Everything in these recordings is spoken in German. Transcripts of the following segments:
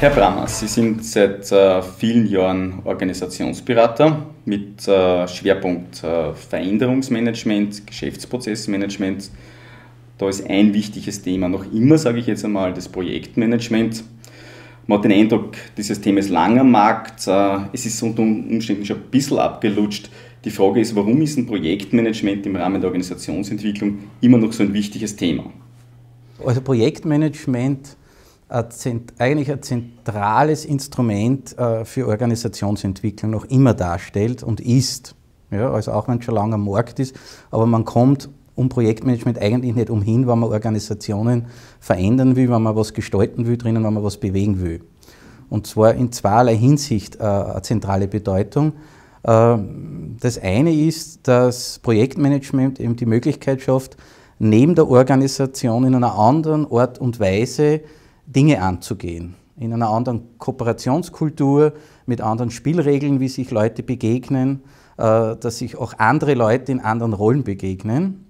Herr Brammer, Sie sind seit äh, vielen Jahren Organisationsberater mit äh, Schwerpunkt äh, Veränderungsmanagement, Geschäftsprozessmanagement. Da ist ein wichtiges Thema noch immer, sage ich jetzt einmal, das Projektmanagement. Man hat den Eindruck, dieses Thema ist lang am Markt. Äh, es ist unter Umständen schon ein bisschen abgelutscht. Die Frage ist, warum ist ein Projektmanagement im Rahmen der Organisationsentwicklung immer noch so ein wichtiges Thema? Also Projektmanagement eigentlich ein zentrales Instrument äh, für Organisationsentwicklung noch immer darstellt und ist. Ja, also auch wenn es schon lange am Markt ist, aber man kommt um Projektmanagement eigentlich nicht umhin, wenn man Organisationen verändern will, wenn man was gestalten will drinnen, wenn man was bewegen will. Und zwar in zweierlei Hinsicht äh, eine zentrale Bedeutung. Äh, das eine ist, dass Projektmanagement eben die Möglichkeit schafft, neben der Organisation in einer anderen Art und Weise Dinge anzugehen. In einer anderen Kooperationskultur, mit anderen Spielregeln, wie sich Leute begegnen, äh, dass sich auch andere Leute in anderen Rollen begegnen,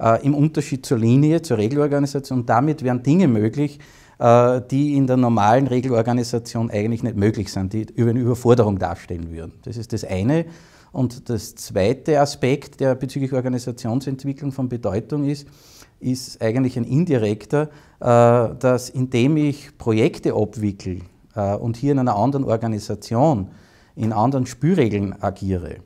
äh, im Unterschied zur Linie, zur Regelorganisation. Und damit wären Dinge möglich, äh, die in der normalen Regelorganisation eigentlich nicht möglich sind, die über eine Überforderung darstellen würden. Das ist das eine. Und das zweite Aspekt, der bezüglich Organisationsentwicklung von Bedeutung ist, ist eigentlich ein indirekter, äh, dass indem ich Projekte abwickle äh, und hier in einer anderen Organisation, in anderen Spürregeln agiere,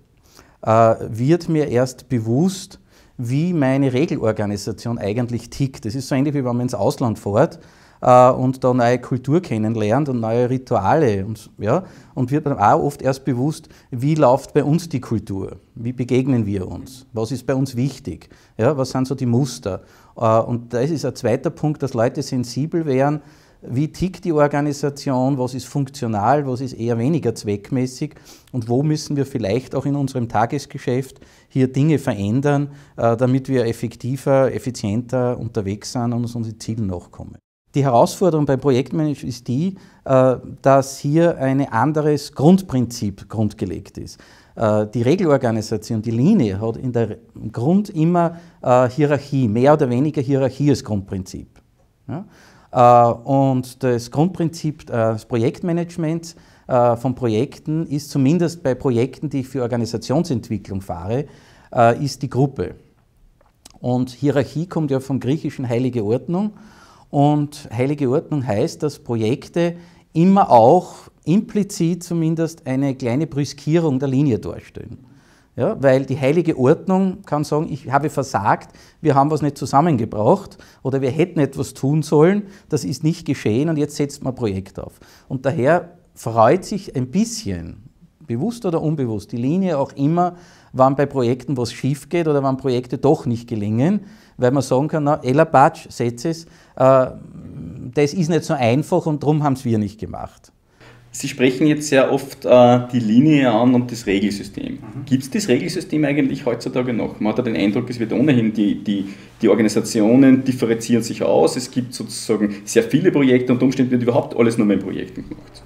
äh, wird mir erst bewusst, wie meine Regelorganisation eigentlich tickt. Das ist so ähnlich wie wenn man ins Ausland fährt äh, und da neue Kultur kennenlernt und neue Rituale und, ja, und wird dann auch oft erst bewusst, wie läuft bei uns die Kultur, wie begegnen wir uns, was ist bei uns wichtig, ja, was sind so die Muster. Äh, und das ist ein zweiter Punkt, dass Leute sensibel werden, wie tickt die Organisation, was ist funktional, was ist eher weniger zweckmäßig und wo müssen wir vielleicht auch in unserem Tagesgeschäft hier Dinge verändern, äh, damit wir effektiver, effizienter unterwegs sind und uns unseren Zielen nachkommen. Die Herausforderung beim Projektmanagement ist die, äh, dass hier ein anderes Grundprinzip grundgelegt ist. Äh, die Regelorganisation, die Linie hat in der Grund immer äh, Hierarchie, mehr oder weniger Hierarchie als Grundprinzip. Und das Grundprinzip des Projektmanagements von Projekten ist zumindest bei Projekten, die ich für Organisationsentwicklung fahre, ist die Gruppe. Und Hierarchie kommt ja vom griechischen heilige Ordnung und heilige Ordnung heißt, dass Projekte immer auch implizit zumindest eine kleine Brüskierung der Linie darstellen. Ja, weil die heilige Ordnung kann sagen, ich habe versagt, wir haben was nicht zusammengebracht oder wir hätten etwas tun sollen, das ist nicht geschehen und jetzt setzt man ein Projekt auf. Und daher freut sich ein bisschen bewusst oder unbewusst, die Linie auch immer, wann bei Projekten was schief geht oder wann Projekte doch nicht gelingen, weil man sagen kann, na, Ella Batsch, setz es, äh, das ist nicht so einfach und darum haben es wir nicht gemacht. Sie sprechen jetzt sehr oft äh, die Linie an und das Regelsystem. Mhm. Gibt es das Regelsystem eigentlich heutzutage noch? Man hat ja den Eindruck, es wird ohnehin, die, die, die Organisationen differenzieren sich aus, es gibt sozusagen sehr viele Projekte und umständlich wird überhaupt alles nur mit Projekten gemacht.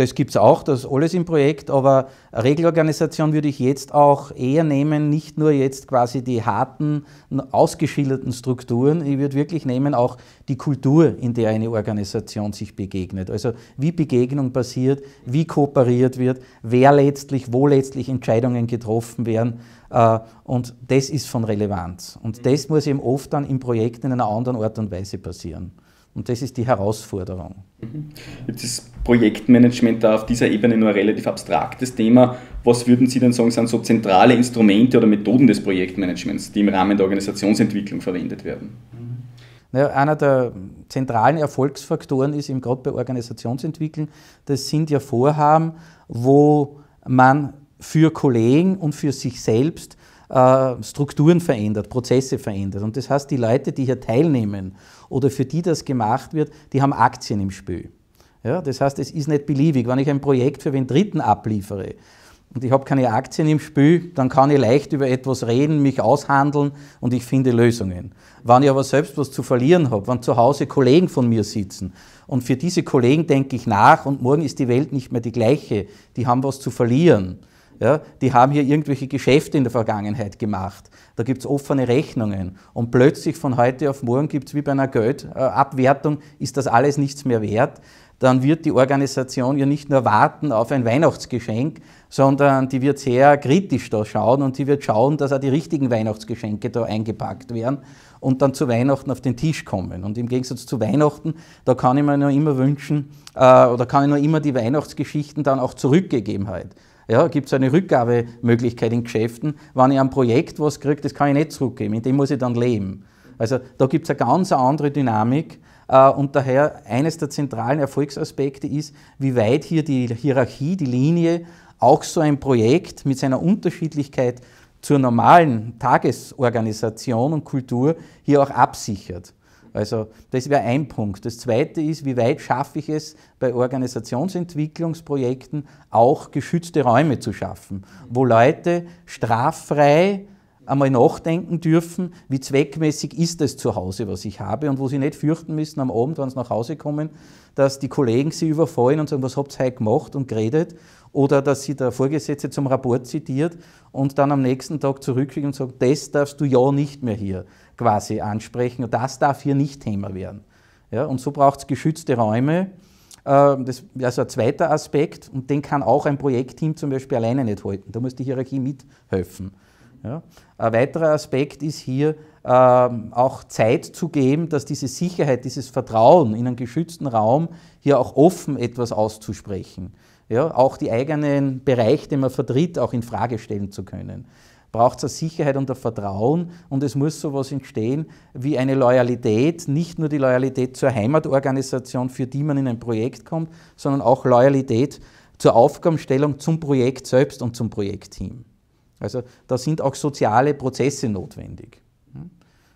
Das gibt es auch, das ist alles im Projekt, aber Regelorganisation würde ich jetzt auch eher nehmen, nicht nur jetzt quasi die harten, ausgeschilderten Strukturen, ich würde wirklich nehmen auch die Kultur, in der eine Organisation sich begegnet. Also wie Begegnung passiert, wie kooperiert wird, wer letztlich, wo letztlich Entscheidungen getroffen werden. Äh, und das ist von Relevanz. Und das muss eben oft dann im Projekt in einer anderen Art und Weise passieren. Und das ist die Herausforderung. Mhm. Jetzt ist Projektmanagement da auf dieser Ebene nur ein relativ abstraktes Thema. Was würden Sie denn sagen, sind so zentrale Instrumente oder Methoden des Projektmanagements, die im Rahmen der Organisationsentwicklung verwendet werden? Mhm. Naja, einer der zentralen Erfolgsfaktoren ist eben gerade bei Organisationsentwicklung, das sind ja Vorhaben, wo man für Kollegen und für sich selbst äh, Strukturen verändert, Prozesse verändert. Und das heißt, die Leute, die hier teilnehmen oder für die das gemacht wird, die haben Aktien im Spiel. Ja, das heißt, es ist nicht beliebig. Wenn ich ein Projekt für den Dritten abliefere, und ich habe keine Aktien im Spiel, dann kann ich leicht über etwas reden, mich aushandeln und ich finde Lösungen. Wenn ich aber selbst was zu verlieren habe, wenn zu Hause Kollegen von mir sitzen und für diese Kollegen denke ich nach und morgen ist die Welt nicht mehr die gleiche, die haben was zu verlieren, ja, die haben hier irgendwelche Geschäfte in der Vergangenheit gemacht. Da gibt es offene Rechnungen. Und plötzlich von heute auf morgen gibt es wie bei einer Geldabwertung, ist das alles nichts mehr wert. Dann wird die Organisation ja nicht nur warten auf ein Weihnachtsgeschenk, sondern die wird sehr kritisch da schauen und die wird schauen, dass auch die richtigen Weihnachtsgeschenke da eingepackt werden und dann zu Weihnachten auf den Tisch kommen. Und im Gegensatz zu Weihnachten, da kann ich mir nur immer wünschen, äh, oder kann ich nur immer die Weihnachtsgeschichten dann auch zurückgegeben halt. Ja, Gibt es eine Rückgabemöglichkeit in Geschäften? Wenn ich am Projekt was kriege, das kann ich nicht zurückgeben, in dem muss ich dann leben. Also da gibt es eine ganz andere Dynamik. Äh, und daher eines der zentralen Erfolgsaspekte ist, wie weit hier die Hierarchie, die Linie, auch so ein Projekt mit seiner Unterschiedlichkeit zur normalen Tagesorganisation und Kultur hier auch absichert. Also das wäre ein Punkt. Das zweite ist, wie weit schaffe ich es, bei Organisationsentwicklungsprojekten auch geschützte Räume zu schaffen, wo Leute straffrei einmal nachdenken dürfen, wie zweckmäßig ist das zu Hause, was ich habe und wo sie nicht fürchten müssen am Abend, wenn sie nach Hause kommen, dass die Kollegen sie überfallen und sagen, was habt ihr heute gemacht und geredet oder dass sie der Vorgesetzte zum Rapport zitiert und dann am nächsten Tag zurückkriegt und sagt, das darfst du ja nicht mehr hier quasi ansprechen. Das darf hier nicht Thema werden. Ja, und so braucht es geschützte Räume. Ähm, das ist also ein zweiter Aspekt und den kann auch ein Projektteam zum Beispiel alleine nicht halten. Da muss die Hierarchie mithelfen. Ja. Ein weiterer Aspekt ist hier ähm, auch Zeit zu geben, dass diese Sicherheit, dieses Vertrauen in einen geschützten Raum hier auch offen etwas auszusprechen. Ja, auch die eigenen Bereich, den man vertritt, auch in Frage stellen zu können braucht es eine Sicherheit und ein Vertrauen und es muss sowas entstehen wie eine Loyalität, nicht nur die Loyalität zur Heimatorganisation, für die man in ein Projekt kommt, sondern auch Loyalität zur Aufgabenstellung, zum Projekt selbst und zum Projektteam. Also da sind auch soziale Prozesse notwendig.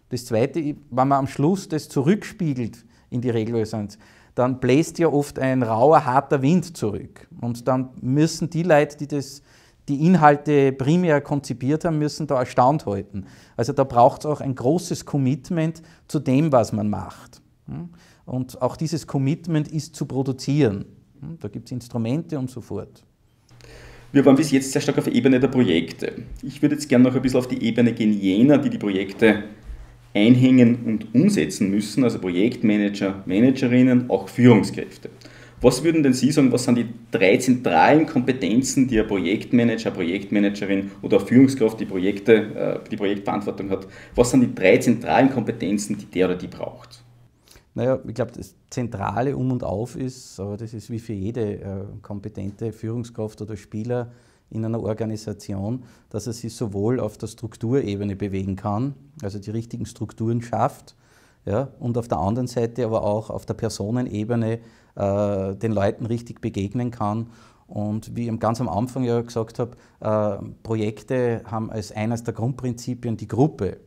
Das Zweite, wenn man am Schluss das zurückspiegelt in die Regelösung, dann bläst ja oft ein rauer, harter Wind zurück. Und dann müssen die Leute, die das die Inhalte primär konzipiert haben müssen, da erstaunt halten. Also da braucht es auch ein großes Commitment zu dem, was man macht. Und auch dieses Commitment ist zu produzieren. Da gibt es Instrumente und so fort. Wir waren bis jetzt sehr stark auf der Ebene der Projekte. Ich würde jetzt gerne noch ein bisschen auf die Ebene gehen jener, die die Projekte einhängen und umsetzen müssen, also Projektmanager, Managerinnen, auch Führungskräfte. Was würden denn Sie sagen, was sind die drei zentralen Kompetenzen, die ein Projektmanager, Projektmanagerin oder Führungskraft, die Projekte, äh, die Projektverantwortung hat, was sind die drei zentralen Kompetenzen, die der oder die braucht? Naja, ich glaube, das zentrale Um und Auf ist, aber das ist wie für jede äh, kompetente Führungskraft oder Spieler in einer Organisation, dass er sich sowohl auf der Strukturebene bewegen kann, also die richtigen Strukturen schafft, ja, und auf der anderen Seite aber auch auf der Personenebene äh, den Leuten richtig begegnen kann. Und wie ich ganz am Anfang ja gesagt habe, äh, Projekte haben als eines der Grundprinzipien die Gruppe.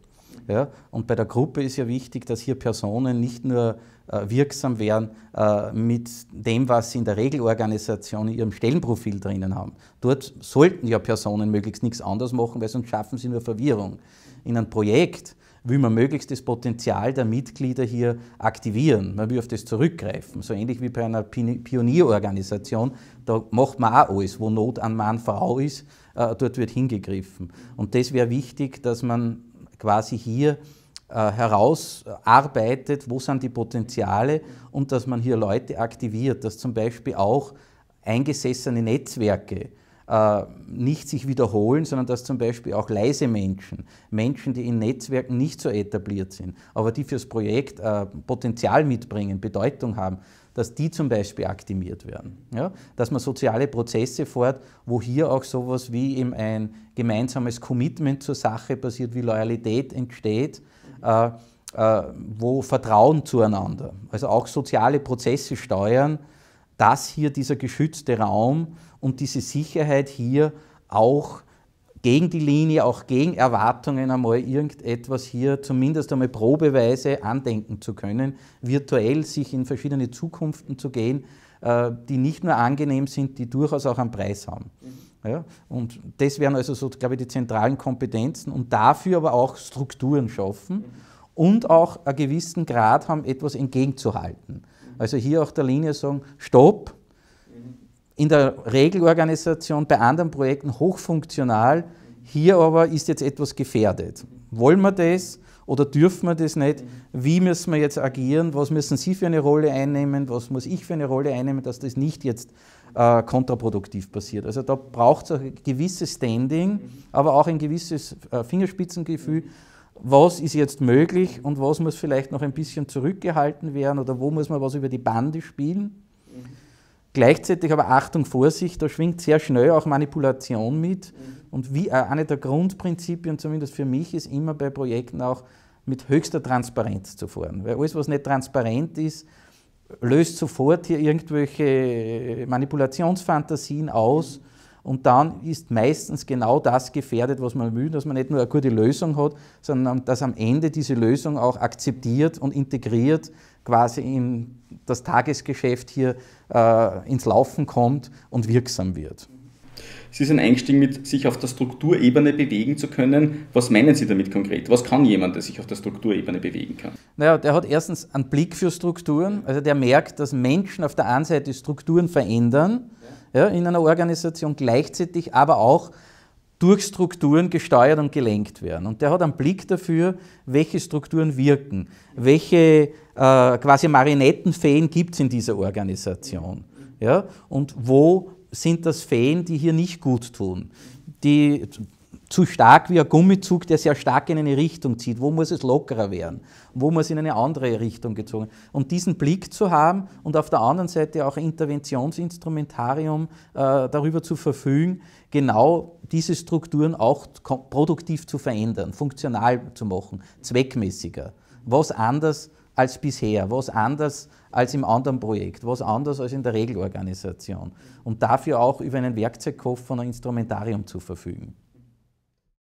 Ja? Und bei der Gruppe ist ja wichtig, dass hier Personen nicht nur äh, wirksam werden äh, mit dem, was sie in der Regelorganisation in ihrem Stellenprofil drinnen haben. Dort sollten ja Personen möglichst nichts anderes machen, weil sonst schaffen sie nur Verwirrung. In einem Projekt will man möglichst das Potenzial der Mitglieder hier aktivieren. Man will auf das zurückgreifen, so ähnlich wie bei einer Pionierorganisation. Da macht man auch alles, wo Not an Mann, Frau ist, äh, dort wird hingegriffen. Und das wäre wichtig, dass man quasi hier äh, herausarbeitet, wo sind die Potenziale und dass man hier Leute aktiviert, dass zum Beispiel auch eingesessene Netzwerke, äh, nicht sich wiederholen, sondern dass zum Beispiel auch leise Menschen, Menschen, die in Netzwerken nicht so etabliert sind, aber die fürs Projekt äh, Potenzial mitbringen, Bedeutung haben, dass die zum Beispiel aktiviert werden. Ja? Dass man soziale Prozesse fort, wo hier auch sowas wie eben ein gemeinsames Commitment zur Sache passiert, wie Loyalität entsteht, äh, äh, wo Vertrauen zueinander, also auch soziale Prozesse steuern, dass hier dieser geschützte Raum und diese Sicherheit hier auch gegen die Linie, auch gegen Erwartungen einmal irgendetwas hier zumindest einmal probeweise andenken zu können, virtuell sich in verschiedene Zukunften zu gehen, äh, die nicht nur angenehm sind, die durchaus auch einen Preis haben. Mhm. Ja, und das wären also so, glaube ich, die zentralen Kompetenzen und dafür aber auch Strukturen schaffen mhm. und auch einen gewissen Grad haben, etwas entgegenzuhalten. Mhm. Also hier auch der Linie sagen, stopp, in der Regelorganisation bei anderen Projekten hochfunktional. Hier aber ist jetzt etwas gefährdet. Wollen wir das oder dürfen wir das nicht? Wie müssen wir jetzt agieren? Was müssen Sie für eine Rolle einnehmen? Was muss ich für eine Rolle einnehmen, dass das nicht jetzt äh, kontraproduktiv passiert? Also da braucht es ein gewisses Standing, aber auch ein gewisses äh, Fingerspitzengefühl. Was ist jetzt möglich und was muss vielleicht noch ein bisschen zurückgehalten werden oder wo muss man was über die Bande spielen? Gleichzeitig aber Achtung, Vorsicht, da schwingt sehr schnell auch Manipulation mit. Mhm. Und wie, äh, eine der Grundprinzipien, zumindest für mich, ist immer bei Projekten auch mit höchster Transparenz zu fahren. Weil alles, was nicht transparent ist, löst sofort hier irgendwelche Manipulationsfantasien aus. Mhm und dann ist meistens genau das gefährdet, was man will, dass man nicht nur eine gute Lösung hat, sondern dass am Ende diese Lösung auch akzeptiert und integriert quasi in das Tagesgeschäft hier äh, ins Laufen kommt und wirksam wird. Sie sind eingestiegen mit sich auf der Strukturebene bewegen zu können. Was meinen Sie damit konkret? Was kann jemand, der sich auf der Strukturebene bewegen kann? Naja, der hat erstens einen Blick für Strukturen. Also der merkt, dass Menschen auf der einen Seite Strukturen verändern. Ja ja, in einer Organisation gleichzeitig aber auch durch Strukturen gesteuert und gelenkt werden. Und der hat einen Blick dafür, welche Strukturen wirken, welche äh, quasi Marinettenfeen gibt es in dieser Organisation. Ja? Und wo sind das Feen, die hier nicht gut tun? Die zu stark wie ein Gummizug, der sehr stark in eine Richtung zieht. Wo muss es lockerer werden? Wo muss in eine andere Richtung gezogen werden? Und diesen Blick zu haben und auf der anderen Seite auch Interventionsinstrumentarium äh, darüber zu verfügen, genau diese Strukturen auch produktiv zu verändern, funktional zu machen, zweckmäßiger. Was anders als bisher, was anders als im anderen Projekt, was anders als in der Regelorganisation. Und dafür auch über einen Werkzeugkopf von einem Instrumentarium zu verfügen.